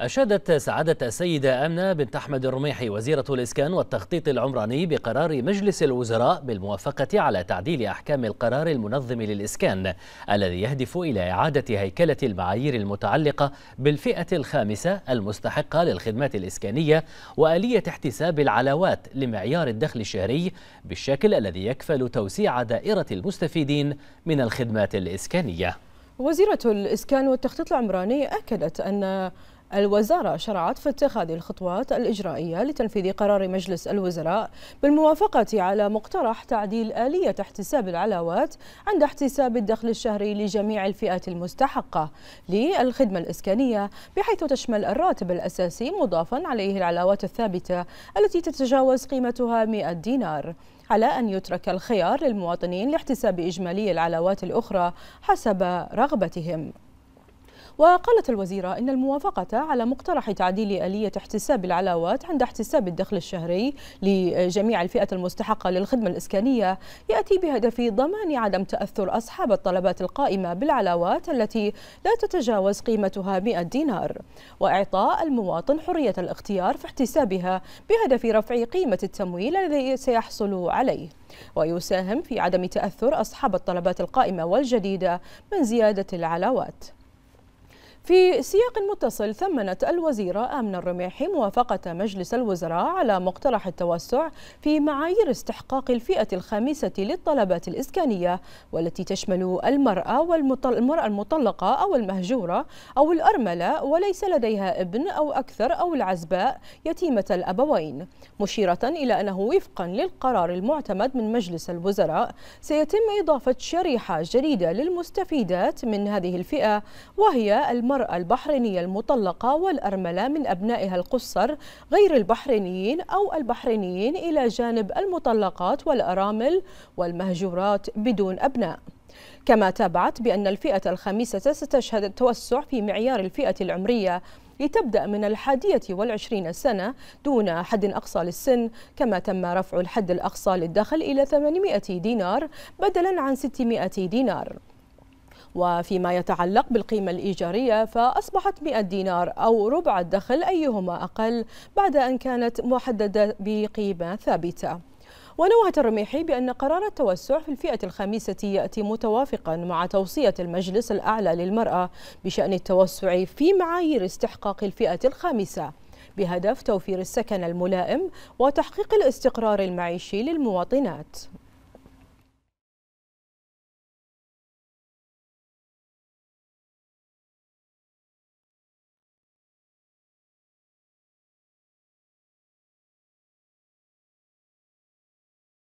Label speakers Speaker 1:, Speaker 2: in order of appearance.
Speaker 1: أشادت سعادة السيدة أمنة بنت أحمد الرميحي وزيرة الإسكان والتخطيط العمراني بقرار مجلس الوزراء بالموافقة على تعديل أحكام القرار المنظم للإسكان الذي يهدف إلى إعادة هيكلة المعايير المتعلقة بالفئة الخامسة المستحقة للخدمات الإسكانية وآلية احتساب العلاوات لمعيار الدخل الشهري بالشكل الذي يكفل توسيع دائرة المستفيدين من الخدمات الإسكانية
Speaker 2: وزيرة الإسكان والتخطيط العمراني أكدت أن الوزارة شرعت في اتخاذ الخطوات الإجرائية لتنفيذ قرار مجلس الوزراء بالموافقة على مقترح تعديل آلية احتساب العلاوات عند احتساب الدخل الشهري لجميع الفئات المستحقة للخدمة الإسكانية بحيث تشمل الراتب الأساسي مضافا عليه العلاوات الثابتة التي تتجاوز قيمتها 100 دينار على أن يترك الخيار للمواطنين لاحتساب إجمالي العلاوات الأخرى حسب رغبتهم وقالت الوزيرة إن الموافقة على مقترح تعديل آلية احتساب العلاوات عند احتساب الدخل الشهري لجميع الفئة المستحقة للخدمة الإسكانية يأتي بهدف ضمان عدم تأثر أصحاب الطلبات القائمة بالعلاوات التي لا تتجاوز قيمتها 100 دينار وإعطاء المواطن حرية الاختيار في احتسابها بهدف رفع قيمة التمويل الذي سيحصل عليه ويساهم في عدم تأثر أصحاب الطلبات القائمة والجديدة من زيادة العلاوات في سياق متصل ثمنت الوزيرة آمنة الرميحي موافقة مجلس الوزراء على مقترح التوسع في معايير استحقاق الفئة الخامسة للطلبات الإسكانية والتي تشمل المرأة والمرأة المطلقة أو المهجورة أو الأرملة وليس لديها ابن أو أكثر أو العزباء يتيمة الأبوين مشيرة إلى أنه وفقا للقرار المعتمد من مجلس الوزراء سيتم إضافة شريحة جديدة للمستفيدات من هذه الفئة وهي المرأة المرأة البحرينية المطلقة والأرملة من أبنائها القصر غير البحرينيين أو البحرينيين إلى جانب المطلقات والأرامل والمهجورات بدون أبناء كما تابعت بأن الفئة الخامسة ستشهد التوسع في معيار الفئة العمرية لتبدأ من الحادية والعشرين سنة دون حد أقصى للسن كما تم رفع الحد الأقصى للدخل إلى 800 دينار بدلا عن 600 دينار وفيما يتعلق بالقيمة الإيجارية فأصبحت 100 دينار أو ربع الدخل أيهما أقل بعد أن كانت محددة بقيمة ثابتة ونوهت الرميحي بأن قرار التوسع في الفئة الخامسة يأتي متوافقا مع توصية المجلس الأعلى للمرأة بشأن التوسع في معايير استحقاق الفئة الخامسة بهدف توفير السكن الملائم وتحقيق الاستقرار المعيشي للمواطنات